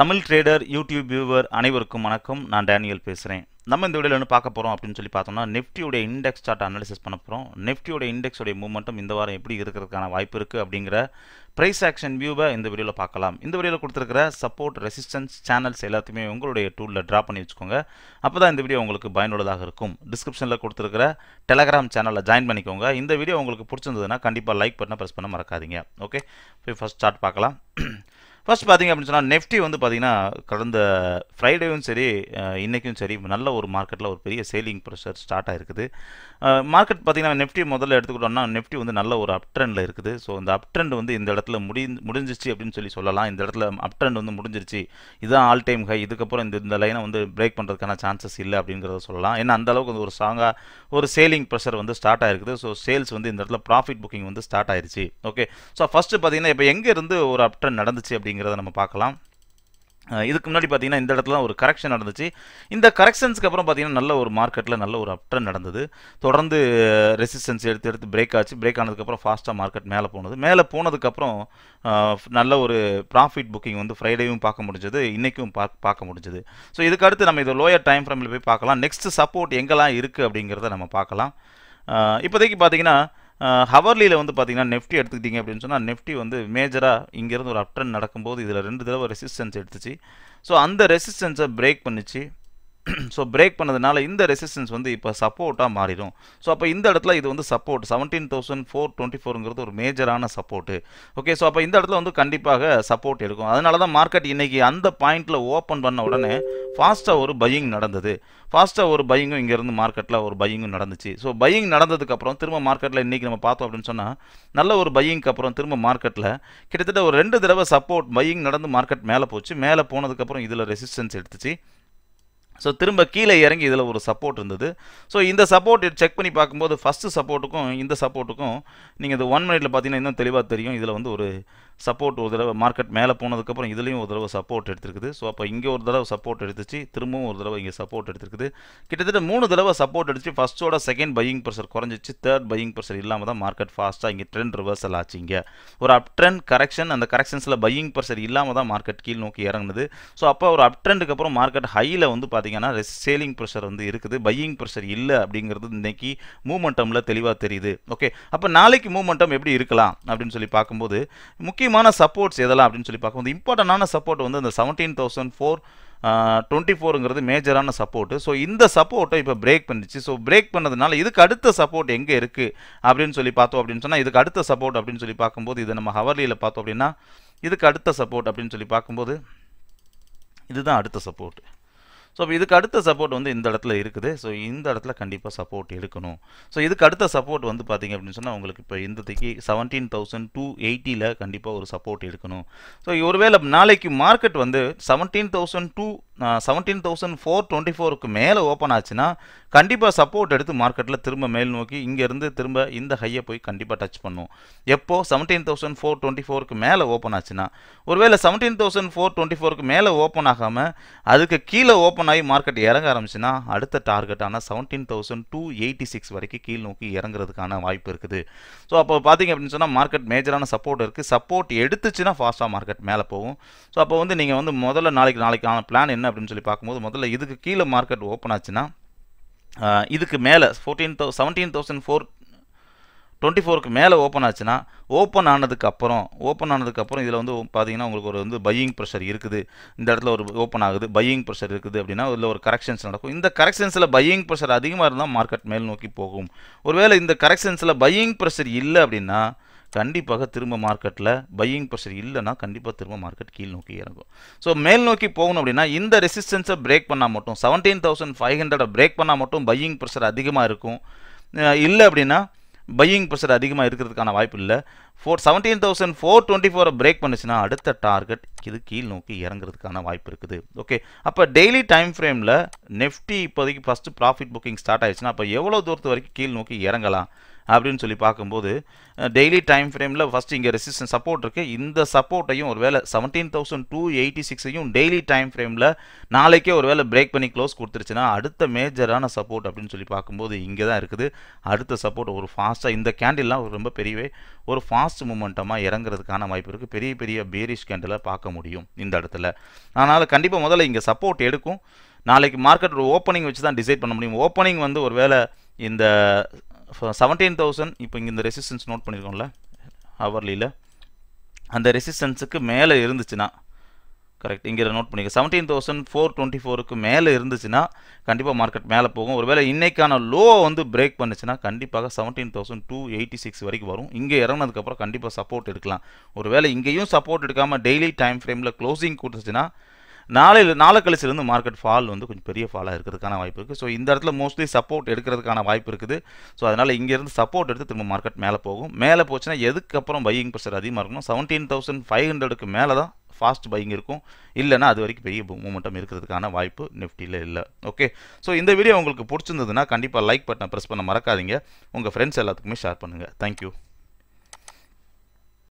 Tamil trader YouTube viewer அனைவருக்கும் வணக்கம் நான் டேனியல் பேசுகிறேன் நம்ம இந்த வீடியோவில் பார்க்க போகிறோம் அப்படின்னு சொல்லி பார்த்தோம்னா நிஃப்டியோட இண்டெக்ஸ் சார்ட் அனாலிசிஸ் பண்ண போகிறோம் நிஃப்டியோட இண்டெக்ஸோடைய மூவ்மெண்ட்டும் இந்த வாரம் எப்படி இருக்கிறதுக்கான வாய்ப்பு இருக்குது அப்படிங்கிற ப்ரைஸ் ஆக்ஷன் வியூவை இந்த வீடியோவில் பார்க்கலாம் இந்த வீடியோவில் கொடுத்துருக்கிற சப்போர்ட் ரெசிஸ்டன்ஸ் சேனல்ஸ் எல்லாத்தையுமே உங்களுடைய டூலில் ட்ரா பண்ணி வச்சுக்கோங்க அப்போ தான் இந்த வீடியோ உங்களுக்கு பயனுள்ளதாக இருக்கும் டிஸ்கிரிப்ஷனில் கொடுத்துருக்கிற டெலகிராம் சேனலில் ஜாயின் பண்ணிக்கோங்க இந்த வீடியோ உங்களுக்கு பிடிச்சிருந்ததுன்னா கண்டிப்பாக லைக் பண்ண ப்ரெஸ் பண்ண மறக்காதீங்க ஓகே ஃபஸ்ட் சார்ட் பார்க்கலாம் ஃபர்ஸ்ட் பார்த்திங்க அப்படின்னு சொன்னால் நெஃப்டி வந்து பார்த்திங்கன்னா கடந்த ஃப்ரைடேவும் சரி இன்றைக்கும் சரி நல்ல ஒரு மார்க்கெட்டில் ஒரு பெரிய சேலிங் ப்ரெஷர் ஸ்டார்ட் ஆகிருக்குது மார்க்கெட் பார்த்திங்கன்னா நெஃப்டி முதல்ல எடுத்துக்கிட்டோம்னா நெஃப்டி வந்து நல்ல ஒரு அப் ட்ரெண்டில் இருக்குது ஸோ அந்த அப் ட்ரெண்ட் வந்து இந்த இடத்துல முடி முடிஞ்சிச்சு அப்படின்னு சொல்லி சொல்லலாம் இந்த இடத்துல அப் ட்ரெண்ட் வந்து முடிஞ்சிருச்சு இதுதான் ஆல் டைம் ஹை இதுக்கப்புறம் இந்த இந்த லைனை வந்து பிரேக் பண்ணுறதுக்கான சான்சஸ் இல்லை அப்படிங்கிறத சொல்லலாம் ஏன்னா அந்தளவுக்கு வந்து ஒரு ஸ்ட்ராங்காக ஒரு சேலிங் ப்ரெஷர் வந்து ஸ்டார்ட் ஆகிருக்குது ஸோ சேல்ஸ் வந்து இந்த இடத்துல ப்ராஃபிட் புக்கிங் வந்து ஸ்டார்ட் ஆயிருச்சு ஓகே ஸோ ஃபஸ்ட்டு பார்த்திங்கன்னா இப்போ எங்கேருந்து ஒரு அப் ட்ரெண்ட் நடந்துச்சு அப்படிங்க அப்படிங்கிறத நம்ம பார்க்கலாம் இதுக்கு முன்னாடி பார்த்தீங்கன்னா இந்த இடத்துல ஒரு கரெக்ஷன் நடந்துச்சு இந்த கரெக்ஷன்ஸ்க்கு அப்புறம் பார்த்தீங்கன்னா நல்ல ஒரு மார்க்கெட்டில் நல்ல ஒரு அப்டன் நடந்தது தொடர்ந்து ரெசிஸ்டன்ஸ் எடுத்து எடுத்து பிரேக் ஆச்சு பிரேக் ஆனதுக்கப்புறம் ஃபாஸ்ட்டாக மார்க்கெட் மேலே போனது மேலே போனதுக்கப்புறம் நல்ல ஒரு ப்ராஃபிட் புக்கிங் வந்து ஃப்ரைடேவும் பார்க்க முடிஞ்சது இன்றைக்கும் பார்க்க பார்க்க முடிஞ்சது ஸோ இதுக்கு அடுத்து நம்ம இது லோயர் டைம் ஃப்ரேமில் போய் பார்க்கலாம் நெக்ஸ்ட் சப்போர்ட் எங்கெல்லாம் இருக்குது அப்படிங்கிறத நம்ம பார்க்கலாம் இப்போதைக்கு பார்த்தீங்கன்னா ஹவர்லியில் வந்து பார்த்திங்கன்னா நெஃப்டி எடுத்துக்கிட்டிங்க அப்படின்னு சொன்னால் நெஃப்டி வந்து மேஜராக இங்கேருந்து ஒரு அப்டன் நடக்கும்போது இதில் ரெண்டு தடவை ரெசிஸ்டன்ஸ் எடுத்துச்சு ஸோ அந்த ரெசிஸ்டன்ஸை பிரேக் பண்ணிச்சு ஸோ பிரேக் பண்ணதுனால இந்த ரெசிஸ்டன்ஸ் வந்து இப்போ சப்போர்ட்டாக மாறிடும் ஸோ அப்போ இந்த இடத்துல இது வந்து support seventeen thousand four twenty ஃபோருங்கிறது ஒரு மேஜரான சப்போர்ட்டு ஓகே ஸோ அப்போ இந்த இடத்துல வந்து கண்டிப்பாக சப்போர்ட் இருக்கும் அதனால தான் மார்க்கெட் இன்றைக்கி அந்த பாயிண்ட்டில் ஓப்பன் பண்ண உடனே ஃபாஸ்ட்டாக ஒரு பையிங் நடந்தது ஃபாஸ்ட்டாக ஒரு பையிங்கும் இங்கேருந்து மார்க்கெட்டில் ஒரு பையிங்கும் நடந்துச்சு ஸோ பையிங் நடந்ததுக்கப்புறம் திரும்ப மார்க்கெட்டில் இன்றைக்கி நம்ம பார்த்தோம் அப்படின்னு சொன்னால் நல்ல ஒரு பையிங்க்கு அப்புறம் திரும்ப மார்க்கெட்டில் கிட்டத்தட்ட ஒரு ரெண்டு தடவை சப்போர்ட் பையிங் நடந்து மார்க்கெட் மேலே போச்சு மேலே போனதுக்கப்புறம் இதில் ரெசிஸ்டன்ஸ் எடுத்துச்சு ஸோ திரும்ப கீழே இறங்கி இதில் ஒரு சப்போர்ட் இருந்தது ஸோ இந்த சப்போர்ட் செக் பண்ணி பார்க்கும்போது ஃபஸ்ட்டு சப்போர்ட்டுக்கும் இந்த சப்போர்ட்டுக்கும் நீங்கள் இந்த ஒன் மினிட்ல பார்த்தீங்கன்னா இன்னும் தெளிவாக தெரியும் இதில் வந்து ஒரு சப்போர்ட் ஒரு தடவை மார்க்கெட் மேலே போனதுக்கப்புறம் இதுலேயும் ஒரு தடவை சப்போர்ட் எடுத்திருக்குது ஸோ அப்போ இங்கே ஒரு தடவை சப்போர்ட் எடுத்துச்சு திரும்பவும் ஒரு தடவை இங்கே சப்போர்ட் எடுத்திருக்குது கிட்டத்தட்ட மூணு தடவை சப்போர்ட் எடுத்து ஃபஸ்ட்டோட செகண்ட் பையிங் ப்ரெஷர் குறைஞ்சிச்சு தேர்ட் பையிங் ப்ரெஷர் இல்லாமல் தான் மார்க்கெட் ஃபாஸ்ட்டாக இங்கே ட்ரெண்ட் ரிவர்சல் ஆச்சு இங்கே ஒரு அப் ட்ரெண்ட் கரெக்ஷன் அந்த கரெக்ஷன்ஸில் பையிங் ப்ரெஷர் இல்லாமல் தான் மார்க்கெட் கீழ் நோக்கி இறங்குனது ஸோ அப்போ ஒரு அப் ட்ரெண்டுக்கு அப்புறம் மார்க்கெட் ஹையில் வந்து பார்த்தீங்கன்னா சேலிங் ப்ரெஷர் வந்து இருக்குது பையிங் ப்ரெஷர் இல்லை அப்படிங்கிறது இன்றைக்கி மூமெண்டமில் தெளிவாக தெரியுது ஓகே அப்போ நாளைக்கு மூமெண்டம் எப்படி இருக்கலாம் அப்படின்னு சொல்லி பார்க்கும்போது முக்கிய முக்கியமான சப்போர்ட்ஸ் எதெல்லாம் அப்படின்னு சொல்லி பார்க்கும்போது இம்பார்ட்டண்டான சப்போர்ட் வந்து இந்த செவன்டீன் தௌசண்ட் ஃபோர் டுவெண்ட்டி ஃபோருங்கிறது மேஜரான சப்போர்ட்டு ஸோ இந்த சப்போர்ட்டை இப்போ பிரேக் பண்ணிச்சு ஸோ பிரேக் பண்ணதுனால இதுக்கு அடுத்த சப்போர்ட் எங்கே இருக்குது அப்படின்னு சொல்லி பார்த்தோம் அப்படின்னு சொன்னால் இதுக்கு அடுத்த சப்போர்ட் அப்படின்னு சொல்லி பார்க்கும்போது இதை நம்ம ஹவர்லியில் பார்த்தோம் அப்படின்னா இதுக்கு அடுத்த சப்போர்ட் அப்படின்னு சொல்லி பார்க்கும்போது இதுதான் அடுத்த சப்போர்ட் ஸோ இதுக்கு அடுத்த சப்போர்ட் வந்து இந்த இடத்துல இருக்குது ஸோ இந்த இடத்துல கண்டிப்பாக சப்போர்ட் எடுக்கணும் ஸோ இதுக்கு அடுத்த சப்போர்ட் வந்து பார்த்திங்க அப்படின்னு சொன்னால் உங்களுக்கு இப்போ இந்தத்துக்கு செவன்டீன் தௌசண்ட் டூ எயிட்டியில் கண்டிப்பாக ஒரு சப்போர்ட் எடுக்கணும் ஸோ ஒருவேளை நாளைக்கு மார்க்கெட் வந்து seventeen thousand two seventeen thousand four twenty ஃபோருக்கு மேலே ஓப்பன் ஆச்சுன்னா கண்டிப்பாக சப்போர்ட் எடுத்து மார்க்கெட்டில் திரும்ப மேல் நோக்கி இங்கேருந்து திரும்ப இந்த ஹையை போய் கண்டிப்பாக டச் பண்ணும் எப்போ செவன்டீன் தௌசண்ட் ஃபோர் டுவெண்ட்டி ஃபோருக்கு மேலே ஓப்பன் ஆச்சுன்னா ஒருவேளை செவன்டீன் தௌசண்ட் ஃபோர் டுவெண்ட்டி ஃபோருக்கு மேலே ஓப்பன் ஆகாமல் அதுக்கு கீழே ஓப்பன் ஆகி மார்க்கெட் இறங்க ஆரம்பிச்சுன்னா அடுத்த டார்கெட்டான seventeen thousand two eighty six வரைக்கும் கீழ் நோக்கி இறங்குறதுக்கான வாய்ப்பு இருக்குது ஸோ அப்போ பார்த்தீங்க அப்படின்னு சொன்னால் மார்க்கெட் மேஜரான சப்போர்ட் இருக்குது சப்போர்ட் எடுத்துச்சுன்னா ஃபாஸ்ட்டாக மார்க்கெட் மேலே போகும் ஸோ அப்போ வந்து நீங்கள் வந்து முதல்ல நாளைக்கு நாளைக்கான பிளான் என்ன அப்படின்னு சொல்லி பார்க்கும்போது முதல்ல இதுக்கு கீழே மார்க்கெட் ஓப்பன் ஆச்சுன்னா இதுக்கு மேலே fourteen thou seventeen thousand four twenty ஃபோருக்கு மேலே ஓப்பன் ஆச்சுன்னா ஓப்பன் ஆனதுக்கப்புறம் ஓப்பன் ஆனதுக்கப்புறம் இதில் வந்து பார்த்தீங்கன்னா உங்களுக்கு ஒரு வந்து பையிங் ப்ரெஷர் இருக்குது இந்த இடத்துல ஒரு ஓப்பன் ஆகுது பையிங் ப்ரெஷர் இருக்குது அப்படின்னா இதில் ஒரு கரெக்ஷன்ஸ் நடக்கும் இந்த கரெக்ஷன்ஸில் பையிங் ப்ரெஷர் அதிகமாக இருந்தால் மார்க்கெட் மேல் நோக்கி போகும் ஒருவேளை இந்த கரெக்ஷன்ஸில் பையிங் ப்ரெஷர் இல்லை அப்படின்னா கண்டிப்பாக திரும்ப மார்க்கெட்டில் பையிங் ப்ரெஷர் இல்லைனா கண்டிப்பாக திரும்ப மார்க்கெட் கீழ் நோக்கி இறங்கும் ஸோ மேல் நோக்கி போகணும் அப்படின்னா இந்த ரெசிஸ்டன்ஸை பிரேக் பண்ணால் மட்டும் செவன்டீன் தௌசண்ட் ஃபைவ் ஹண்ட்ரடை பிரேக் பண்ணால் மட்டும் பையிங் ப்ரெஷர் அதிகமாக இருக்கும் இல்லை அப்படின்னா பையிங் ப்ரெஷர் அதிகமாக இருக்கிறதுக்கான வாய்ப்பு இல்லை four seventeen thousand four twenty ஃபோரை பிரேக் பண்ணிச்சுன்னா அடுத்த டார்கெட் இது கீழ் நோக்கி இறங்குறதுக்கான வாய்ப்பு இருக்குது ஓகே அப்போ டெய்லி டைம் ஃப்ரேமில் நெஃப்டி இப்போதைக்கு ஃபஸ்ட்டு ப்ராஃபிட் புக்கிங் ஸ்டார்ட் ஆயிடுச்சுன்னா அப்போ எவ்வளோ தூரத்து வரைக்கும் கீழ் நோக்கி இறங்கலாம் அப்படின்னு சொல்லி பார்க்கும்போது டெய்லி டைம் ஃப்ரேமில் ஃபஸ்ட் இங்கே ரெசிஸ்டன்ஸ் சப்போர்ட் இருக்குது இந்த சப்போர்ட்டையும் ஒரு வேலை செவன்டீன் தௌசண்ட் டூ எயிட்டி சிக்ஸையும் டெய்லி டைம் ஃப்ரேமில் நாளைக்கே ஒரு வேலை பிரேக் பண்ணி க்ளோஸ் கொடுத்துருச்சுன்னா அடுத்த மேஜரான சப்போர்ட் அப்படின்னு சொல்லி பார்க்கும்போது இங்கே தான் இருக்குது அடுத்த சப்போர்ட் ஒரு ஃபாஸ்ட்டாக இந்த கேண்டில்லாம் ஒரு ரொம்ப பெரியவே ஒரு ஃபாஸ்ட் மூமெண்ட்டமாக இறங்குறதுக்கான வாய்ப்பு இருக்குது பெரிய பெரிய பேரிஷ் கேண்டிலாக பார்க்க முடியும் இந்த இடத்துல அதனால் கண்டிப்பாக முதல்ல இங்கே சப்போர்ட் எடுக்கும் நாளைக்கு மார்க்கெட் ஒரு ஓப்பனிங் வச்சு தான் டிசைட் பண்ண முடியும் ஓப்பனிங் வந்து ஒரு வேளை இந்த செவன்டீன் தௌசண்ட் இப்போ இங்கே இந்த ரெசிஸ்டன்ஸ் நோட் பண்ணியிருக்கோம்ல ஹவர்லியில் அந்த ரெசிஸ்டன்ஸுக்கு மேலே இருந்துச்சுன்னா கரெக்ட் இங்கே நோட் பண்ணிக்க செவன்டீன் தௌசண்ட் ஃபோர் டுவெண்ட்டி ஃபோருக்கு மேலே இருந்துச்சுன்னா கண்டிப்பாக மார்க்கெட் மேலே போகும் ஒருவேளை இன்றைக்கான லோ வந்து பிரேக் பண்ணுச்சுன்னா கண்டிப்பாக seventeen thousand two eighty six வரைக்கும் வரும் இங்கே இறங்கினதுக்கப்புறம் கண்டிப்பாக சப்போர்ட் எடுக்கலாம் ஒருவேளை இங்கேயும் சப்போர்ட் எடுக்காமல் டெய்லி டைம் ஃப்ரேமில் க்ளோசிங் கொடுத்துச்சுன்னா நாளையில் நாளை கழிச்சிலேருந்து மார்க்கெட் ஃபால் வந்து கொஞ்சம் பெரிய ஃபாலாக இருக்கிறதுக்கான வாய்ப்பு இருக்குது ஸோ இந்த இடத்துல மோஸ்ட்லி சப்போர்ட் எடுக்கிறதுக்கான வாய்ப்பு இருக்குது ஸோ அதனால் இங்கேருந்து சப்போர்ட் எடுத்து திரும்ப மார்க்கெட் மேலே போகும் மேலே போச்சுன்னா எதுக்கப்புறம் பையிங் ப்ரெஷர் அதிகமாக இருக்கணும் செவன்டீன் தௌசண்ட் ஃபைவ் ஹண்ட்ரடுக்கு மேலே தான் ஃபாஸ்ட் பையிங் இருக்கும் இல்லைனா அது வரைக்கும் பெரிய மூமெண்டம் இருக்கிறதுக்கான வாய்ப்பு நிஃப்டியில் இல்லை ஓகே ஸோ இந்த வீடியோ உங்களுக்கு பிடிச்சிருந்ததுன்னா கண்டிப்பாக லைக் பட்டனை ப்ரெஸ் பண்ண மறக்காதீங்க உங்கள் ஃப்ரெண்ட்ஸ் எல்லாத்துக்குமே ஷேர் பண்ணுங்கள் தேங்க்யூ